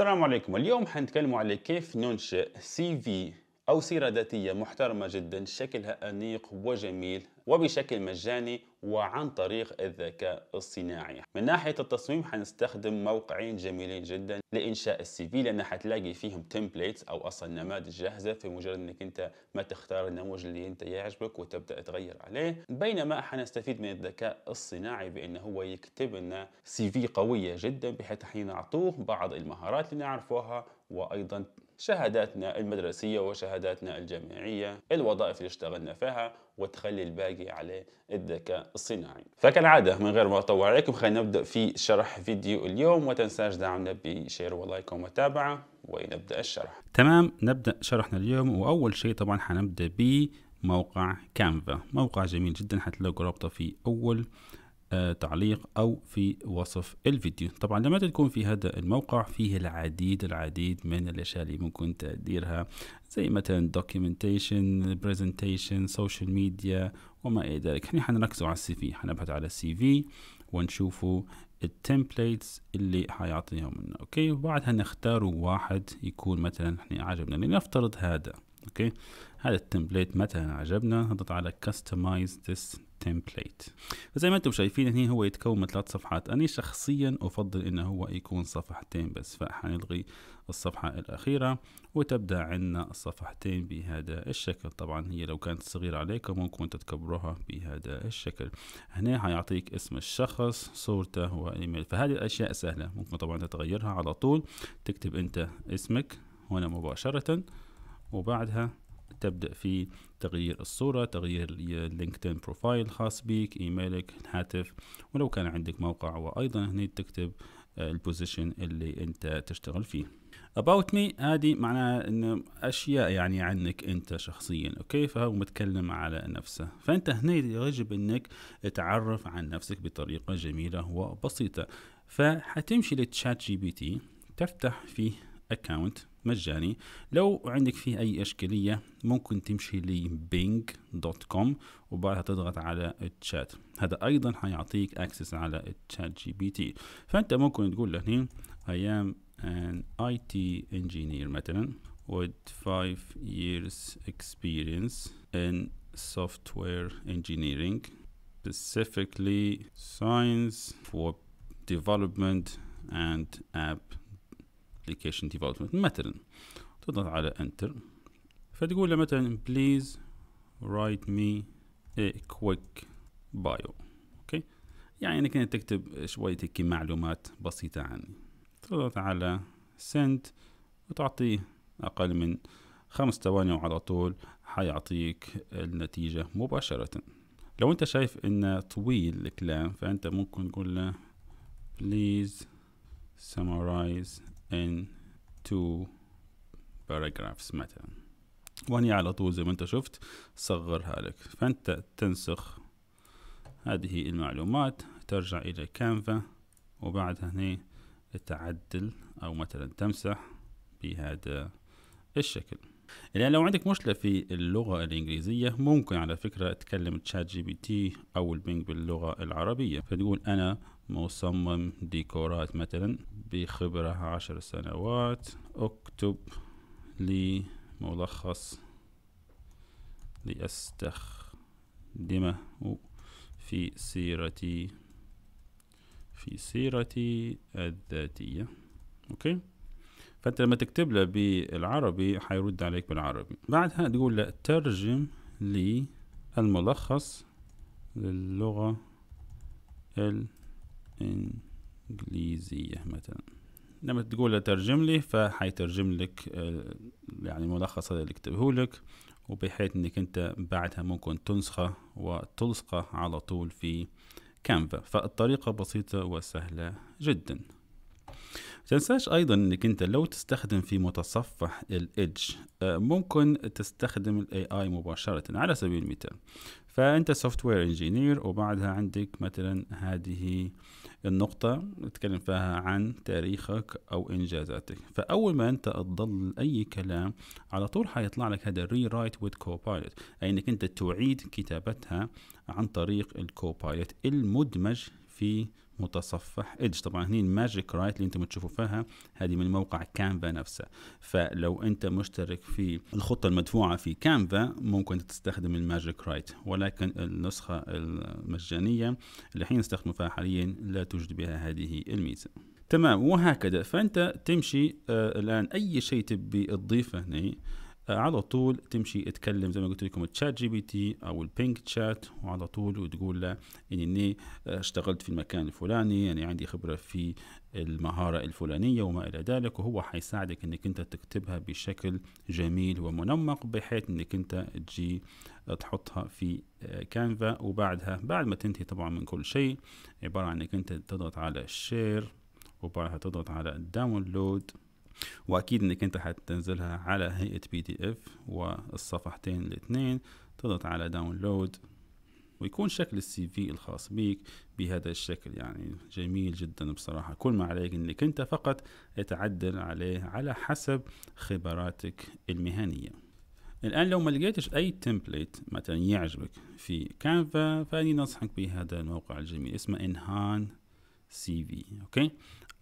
السلام عليكم اليوم حنتكلم على كيف ننشئ سي في أو سيرة ذاتية محترمة جدا شكلها أنيق وجميل وبشكل مجاني وعن طريق الذكاء الصناعي من ناحية التصميم حنستخدم موقعين جميلين جدا لإنشاء السي في لأن حتلاقي فيهم تمبليتس أو أصلا نماذج جاهزة في مجرد أنك أنت ما تختار النموذج اللي أنت يعجبك وتبدأ تغير عليه بينما حنستفيد من الذكاء الصناعي بأنه هو يكتب لنا سي في قوية جدا بحيث حين نعطوه بعض المهارات اللي نعرفوها وأيضا شهاداتنا المدرسية وشهاداتنا الجامعية الوظائف اللي اشتغلنا فيها وتخلي الباقي على الذكاء الصناعي فكالعادة من غير ما أطول عليكم خلينا نبدأ في شرح فيديو اليوم وتنساش دعمنا بشير ولايك ومتابعة ونبدأ الشرح تمام نبدأ شرحنا اليوم وأول شيء طبعا حنبدأ بموقع كانفا موقع جميل جدا حتلاقوا رابطه في أول آه، تعليق أو في وصف الفيديو طبعا لما تكون في هذا الموقع فيه العديد العديد من الأشياء اللي ممكن تديرها زي مثلا documentation, presentation, social media وما إلى ذلك احنا حنركز على السي في حنبحث على السي في ونشوفوا التمبليتس اللي حيعطيهم لنا اوكي وبعدها نختاروا واحد يكون مثلا احنا عجبنا لنفترض هذا اوكي هذا التمبليت مثلا عجبنا نضغط على كاستمايز ذس تمبليت فزي ما انتم شايفين هنا هو يتكون من ثلاث صفحات انا شخصيا افضل انه هو يكون صفحتين بس فحنلغي الصفحة الاخيرة وتبدأ عنا الصفحتين بهذا الشكل طبعا هي لو كانت صغيرة عليكم ممكن تكبروها بهذا الشكل هنا حيعطيك اسم الشخص صورته وايميل فهذه الاشياء سهلة ممكن طبعا تتغيرها على طول تكتب انت اسمك هنا مباشرة وبعدها تبدأ في تغيير الصورة تغيير اللينكدين بروفايل خاص بيك إيميلك الهاتف ولو كان عندك موقع وأيضا هنا تكتب آه، البوزيشن اللي أنت تشتغل فيه about me هذه معناها انه اشياء يعني عنك انت شخصيا اوكي فهو متكلم على نفسه فانت هنا يجب انك تعرف عن نفسك بطريقه جميله وبسيطه فحتمشي للتشات جي بي تي تفتح فيه اكونت مجاني لو عندك فيه اي اشكاليه ممكن تمشي دوت كوم وبعدها تضغط على الشات هذا ايضا حيعطيك اكسس على الشات جي بي تي فانت ممكن تقول له هنا I am an IT engineer مثلا with five years experience in software engineering specifically science for development and app ابلكيشن ديفلوبمنت مثلا تضغط على انتر فتقول له مثلا بليز رايت مي كويك بايو اوكي يعني انك تكتب شوية هيك معلومات بسيطة عني تضغط على سنت وتعطيه اقل من خمس ثواني وعلى طول حيعطيك النتيجة مباشرة لو انت شايف ان طويل الكلام فانت ممكن تقول له please summarize in two paragraphs مثلا وهني على طول زي ما انت شفت صغرها لك فانت تنسخ هذه المعلومات ترجع الى كانفا وبعدها هنا تعدل او مثلا تمسح بهذا الشكل الان لو عندك مشكله في اللغه الانجليزيه ممكن على فكره تكلم تشات جي بي تي او البنج باللغه العربيه فتقول انا مصمم ديكورات مثلا بخبرة عشر سنوات اكتب لي ملخص لأستخدمه في سيرتي في سيرتي الذاتية أوكي فأنت لما تكتب له بالعربي حيرد عليك بالعربي بعدها تقول له ترجم لي الملخص للغة الإنجليزية انجليزيه مثلا لما تقول له ترجم لي فحيترجم لك آه، يعني ملخص اللي كتبه لك وبحيث انك انت بعدها ممكن تنسخه وتلصقه على طول في كانفا فالطريقة بسيطة وسهلة جدا تنساش ايضا انك انت لو تستخدم في متصفح الادج آه، ممكن تستخدم الاي اي مباشره على سبيل المثال فانت سوفت وير انجينير وبعدها عندك مثلا هذه النقطة نتكلم فيها عن تاريخك أو إنجازاتك فأول ما أنت تضل أي كلام على طول حيطلع لك هذا ري رايت ويز كوبايلوت أي أنك أنت تعيد كتابتها عن طريق الكوبايلوت المدمج في متصفح ايدج طبعا هني الماجيك رايت اللي انتم تشوفوا فيها هذه من موقع كانفا نفسه فلو انت مشترك في الخطه المدفوعه في كانفا ممكن تستخدم الماجيك رايت ولكن النسخه المجانيه اللي حين نستخدمها فيها حاليا لا توجد بها هذه الميزه تمام وهكذا فانت تمشي آه الان اي شيء تبي تضيفه هنا آه، على طول تمشي تكلم زي ما قلت لكم التشات جي بي تي او البينك تشات وعلى طول وتقول له اني آه، اشتغلت في المكان الفلاني يعني عندي خبره في المهاره الفلانيه وما الى ذلك وهو حيساعدك انك انت تكتبها بشكل جميل ومنمق بحيث انك انت تجي آه، تحطها في كانفا وبعدها بعد ما تنتهي طبعا من كل شيء عباره عن انك انت تضغط على شير وبعدها تضغط على داونلود واكيد انك انت حتنزلها على هيئة بي دي اف والصفحتين الاثنين تضغط على داونلود ويكون شكل السي في الخاص بيك بهذا الشكل يعني جميل جدا بصراحة كل ما عليك انك انت فقط تعدل عليه على حسب خبراتك المهنية الآن لو ما لقيتش أي تمبليت مثلا يعجبك في كانفا فأني ننصحك بهذا الموقع الجميل اسمه انهان سي في اوكي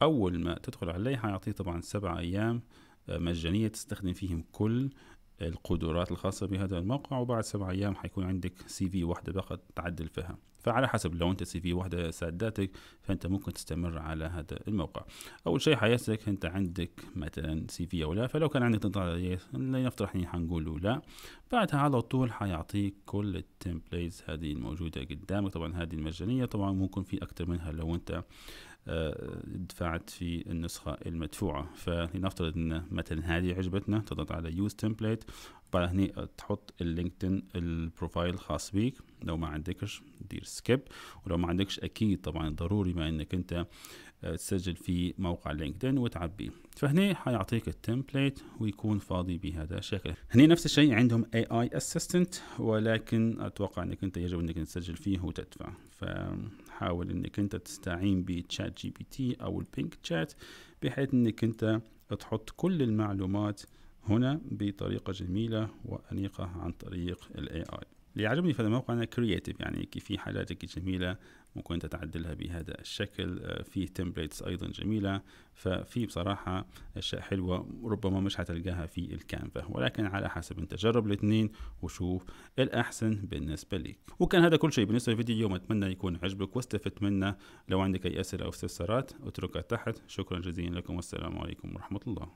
اول ما تدخل عليه حيعطيك طبعا سبع ايام آه، مجانيه تستخدم فيهم كل القدرات الخاصة بهذا الموقع وبعد سبع أيام حيكون عندك سي في واحدة فقط تعدل فيها فعلى حسب لو أنت سي في واحدة ساداتك فأنت ممكن تستمر على هذا الموقع أول شيء حيسألك أنت عندك مثلا سي في أو لا فلو كان عندك نظرة لنفترض إحنا حنقوله لا بعدها على طول حيعطيك كل التمبليتس هذه الموجودة قدامك طبعا هذه المجانية طبعا ممكن في أكثر منها لو أنت آه، دفعت في النسخة المدفوعة فلنفترض ان مثلا هذه عجبتنا تضغط على يوز تمبليت بعد هنا تحط اللينكدين البروفايل الخاص بيك لو ما عندكش دير سكيب ولو ما عندكش اكيد طبعا ضروري ما انك انت آه، تسجل في موقع لينكدين وتعبيه فهنا حيعطيك التمبليت ويكون فاضي بهذا الشكل هنا نفس الشيء عندهم اي اي اسيستنت ولكن اتوقع انك انت يجب انك تسجل فيه وتدفع فحاول انك انت تستعين بتشات جي بي تي او البينك تشات بحيث انك انت تحط كل المعلومات هنا بطريقة جميلة وأنيقة عن طريق الاي اي اللي عجبني في هذا الموقع أنا كرياتيف يعني في حاجات جميلة ممكن انت تعدلها بهذا الشكل آه، في تمبليتس ايضا جميله ففي بصراحه اشياء حلوه ربما مش هتلقاها في الكانفا ولكن على حسب انت جرب الاثنين وشوف الاحسن بالنسبه ليك وكان هذا كل شيء بالنسبه لفيديو اليوم اتمنى يكون عجبك واستفدت منه لو عندك اي اسئله او استفسارات اتركها تحت شكرا جزيلا لكم والسلام عليكم ورحمه الله